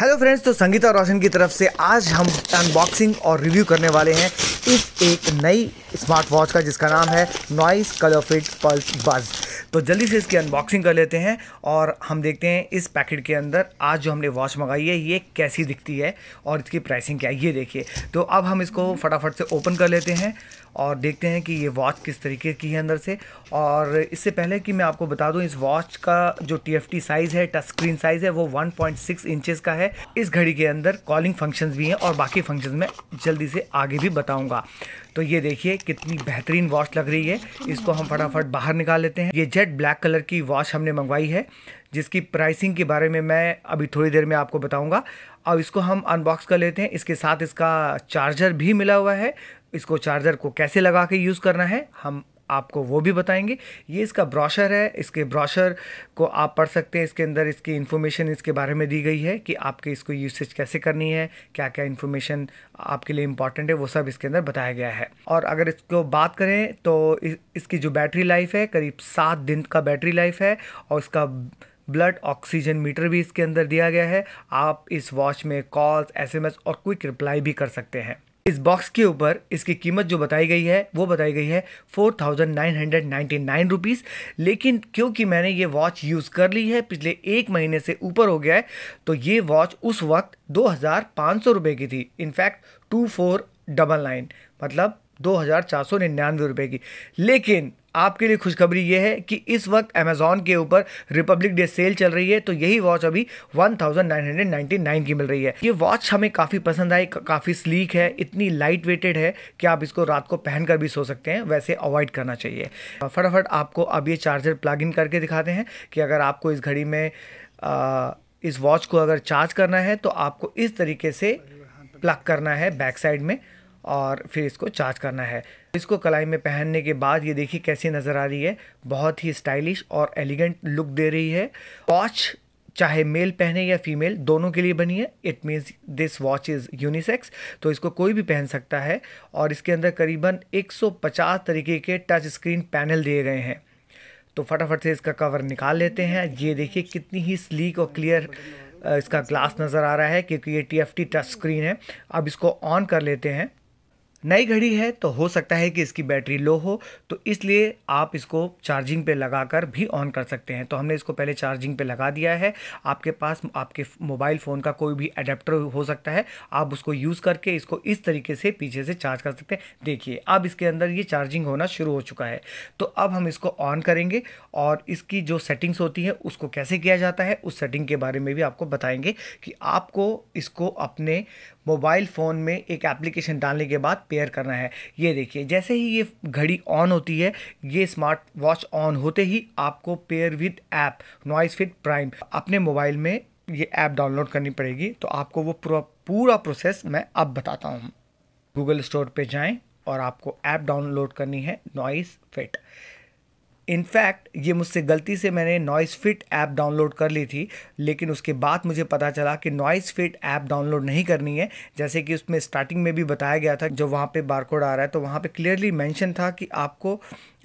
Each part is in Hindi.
हेलो फ्रेंड्स तो संगीता रोशन की तरफ से आज हम अनबॉक्सिंग और रिव्यू करने वाले हैं इस एक नई स्मार्ट वॉच का जिसका नाम है Noise ColorFit Pulse Buzz तो जल्दी से इसकी अनबॉक्सिंग कर लेते हैं और हम देखते हैं इस पैकेट के अंदर आज जो हमने वॉच मंगाई है ये कैसी दिखती है और इसकी प्राइसिंग क्या है ये देखिए तो अब हम इसको फटाफट से ओपन कर लेते हैं और देखते हैं कि ये वॉच किस तरीके की है अंदर से और इससे पहले कि मैं आपको बता दूं इस वॉच का जो टी साइज़ है टच स्क्रीन साइज़ है वो 1.6 इंचेस का है इस घड़ी के अंदर कॉलिंग फंक्शंस भी हैं और बाकी फंक्शंस मैं जल्दी से आगे भी बताऊँगा तो ये देखिए कितनी बेहतरीन वॉच लग रही है इसको हम फटाफट बाहर निकाल लेते हैं ये जेड जेट ब्लैक कलर की वॉच हमने मंगवाई है जिसकी प्राइसिंग के बारे में मैं अभी थोड़ी देर में आपको बताऊंगा अब इसको हम अनबॉक्स कर लेते हैं इसके साथ इसका चार्जर भी मिला हुआ है इसको चार्जर को कैसे लगा के यूज़ करना है हम आपको वो भी बताएंगे ये इसका ब्रॉशर है इसके ब्रॉशर को आप पढ़ सकते हैं इसके अंदर इसकी इन्फॉर्मेशन इसके बारे में दी गई है कि आपके इसको यूसेज कैसे करनी है क्या क्या इन्फॉर्मेशन आपके लिए इंपॉर्टेंट है वो सब इसके अंदर बताया गया है और अगर इसको बात करें तो इस, इसकी जो बैटरी लाइफ है करीब सात दिन का बैटरी लाइफ है और इसका ब्लड ऑक्सीजन मीटर भी इसके अंदर दिया गया है आप इस वॉच में कॉल्स एसएमएस और क्विक रिप्लाई भी कर सकते हैं इस बॉक्स के ऊपर इसकी कीमत जो बताई गई है वो बताई गई है four thousand nine hundred ninety nine rupees लेकिन क्योंकि मैंने ये वॉच यूज़ कर ली है पिछले एक महीने से ऊपर हो गया है तो ये वॉच उस वक्त दो हज़ार पाँच सौ रुपये की थी in fact two four double nine मतलब दो हज़ार चार सौ निन्यानवे रुपये की लेकिन आपके लिए खुशखबरी ये है कि इस वक्त अमेजोन के ऊपर रिपब्लिक डे सेल चल रही है तो यही वॉच अभी 1999 की मिल रही है ये वॉच हमें काफ़ी पसंद आई काफ़ी स्लीक है इतनी लाइट वेटेड है कि आप इसको रात को पहन कर भी सो सकते हैं वैसे अवॉइड करना चाहिए फटाफट आपको अब ये चार्जर प्लग इन करके दिखाते हैं कि अगर आपको इस घड़ी में आ, इस वॉच को अगर चार्ज करना है तो आपको इस तरीके से प्लग करना है बैक साइड में और फिर इसको चार्ज करना है इसको कलाई में पहनने के बाद ये देखिए कैसी नज़र आ रही है बहुत ही स्टाइलिश और एलिगेंट लुक दे रही है वॉच चाहे मेल पहने या फीमेल दोनों के लिए बनी है it means this watch is unisex तो इसको कोई भी पहन सकता है और इसके अंदर करीबन 150 तरीके के टच स्क्रीन पैनल दिए गए हैं तो फटाफट से इसका कवर निकाल लेते हैं ये देखिए कितनी ही स्लीक और क्लियर इसका ग्लास नज़र आ रहा है क्योंकि ये T F T touch screen है अब इसको ऑन कर लेते हैं नई घड़ी है तो हो सकता है कि इसकी बैटरी लो हो तो इसलिए आप इसको चार्जिंग पे लगाकर भी ऑन कर सकते हैं तो हमने इसको पहले चार्जिंग पे लगा दिया है आपके पास आपके मोबाइल फ़ोन का कोई भी अडेप्टर हो सकता है आप उसको यूज़ करके इसको इस तरीके से पीछे से चार्ज कर सकते हैं देखिए अब इसके अंदर ये चार्जिंग होना शुरू हो चुका है तो अब हम इसको ऑन करेंगे और इसकी जो सेटिंग्स होती है उसको कैसे किया जाता है उस सेटिंग के बारे में भी आपको बताएंगे कि आपको इसको अपने मोबाइल फ़ोन में एक एप्लीकेशन डालने के बाद पेयर करना है ये देखिए जैसे ही ये घड़ी ऑन होती है ये स्मार्ट वॉच ऑन होते ही आपको pair with app NoiseFit Prime अपने मोबाइल में ये ऐप डाउनलोड करनी पड़ेगी तो आपको वो पूरा पूरा प्रोसेस मैं अब बताता हूँ गूगल स्टोर पे जाएं और आपको ऐप डाउनलोड करनी है नॉइस फिट इनफैक्ट ये मुझसे गलती से मैंने नॉइस फिट ऐप डाउनलोड कर ली थी लेकिन उसके बाद मुझे पता चला कि नॉइस फिट ऐप डाउनलोड नहीं करनी है जैसे कि उसमें स्टार्टिंग में भी बताया गया था जो वहाँ पे बारकोड आ रहा है तो वहाँ पे क्लियरली मेंशन था कि आपको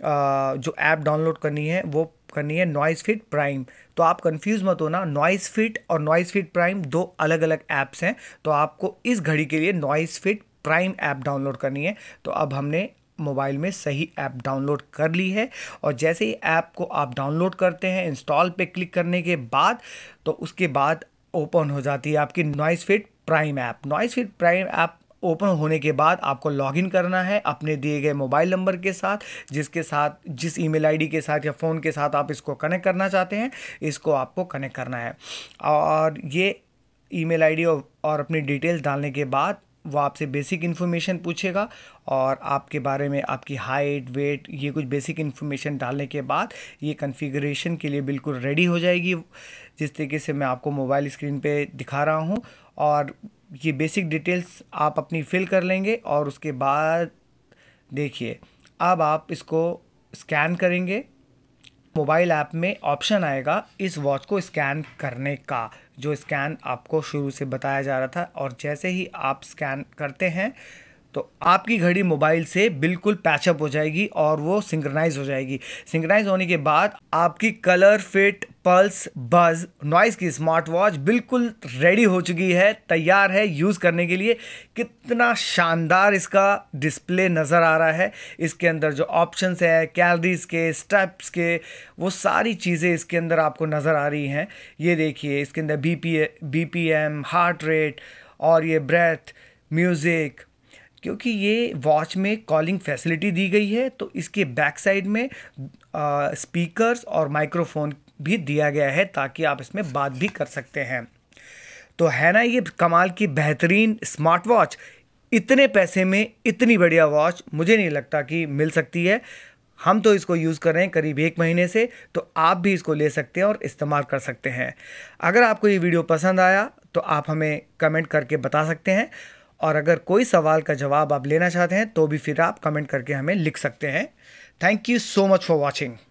आ, जो ऐप डाउनलोड करनी है वो करनी है नॉइस फिट प्राइम तो आप कंफ्यूज मत होना नॉइस फिट और नॉइस फिट प्राइम दो अलग अलग ऐप्स हैं तो आपको इस घड़ी के लिए NoiseFit Prime app download करनी है तो अब हमने मोबाइल में सही ऐप डाउनलोड कर ली है और जैसे ही ऐप को आप डाउनलोड करते हैं इंस्टॉल पे क्लिक करने के बाद तो उसके बाद ओपन हो जाती है आपकी NoiseFit Prime app NoiseFit Prime app open होने के बाद आपको लॉगिन करना है अपने दिए गए मोबाइल नंबर के साथ जिसके साथ जिस ईमेल आईडी के साथ या फ़ोन के साथ आप इसको कनेक्ट करना चाहते हैं इसको आपको कनेक्ट करना है और ये ईमेल आईडी और अपनी डिटेल्स डालने के बाद वो आपसे बेसिक इन्फॉर्मेशन पूछेगा और आपके बारे में आपकी हाइट वेट ये कुछ बेसिक इन्फॉर्मेशन डालने के बाद ये कन्फिग्रेशन के लिए बिल्कुल रेडी हो जाएगी जिस तरीके से मैं आपको मोबाइल स्क्रीन पे दिखा रहा हूँ और ये बेसिक डिटेल्स आप अपनी फिल कर लेंगे और उसके बाद देखिए अब आप इसको स्कैन करेंगे मोबाइल ऐप में ऑप्शन आएगा इस वॉच को स्कैन करने का जो स्कैन आपको शुरू से बताया जा रहा था और जैसे ही आप स्कैन करते हैं तो आपकी घड़ी मोबाइल से बिल्कुल पैचअप हो जाएगी और वो सिंक्रनाइज हो जाएगी सिंक्रनाइज होने के बाद आपकी ColorFit Pulse Buzz Noise की स्मार्ट वॉच बिल्कुल रेडी हो चुकी है तैयार है यूज़ करने के लिए कितना शानदार इसका डिस्प्ले नज़र आ रहा है इसके अंदर जो ऑप्शंस है कैलरीज के स्टेप्स के वो सारी चीज़ें इसके अंदर आपको नज़र आ रही हैं ये देखिए इसके अंदर B P B P M heart rate और ये ब्रेथ म्यूज़िक क्योंकि ये वॉच में कॉलिंग फैसिलिटी दी गई है तो इसके बैक साइड में स्पीकर्स और माइक्रोफोन भी दिया गया है ताकि आप इसमें बात भी कर सकते हैं तो है ना ये कमाल की बेहतरीन स्मार्ट वॉच इतने पैसे में इतनी बढ़िया वॉच मुझे नहीं लगता कि मिल सकती है हम तो इसको यूज़ कर रहे हैं करीब एक महीने से तो आप भी इसको ले सकते हैं और इस्तेमाल कर सकते हैं अगर आपको ये वीडियो पसंद आया तो आप हमें कमेंट करके बता सकते हैं और अगर कोई सवाल का जवाब आप लेना चाहते हैं तो भी फिर आप कमेंट करके हमें लिख सकते हैं thank you so much for watching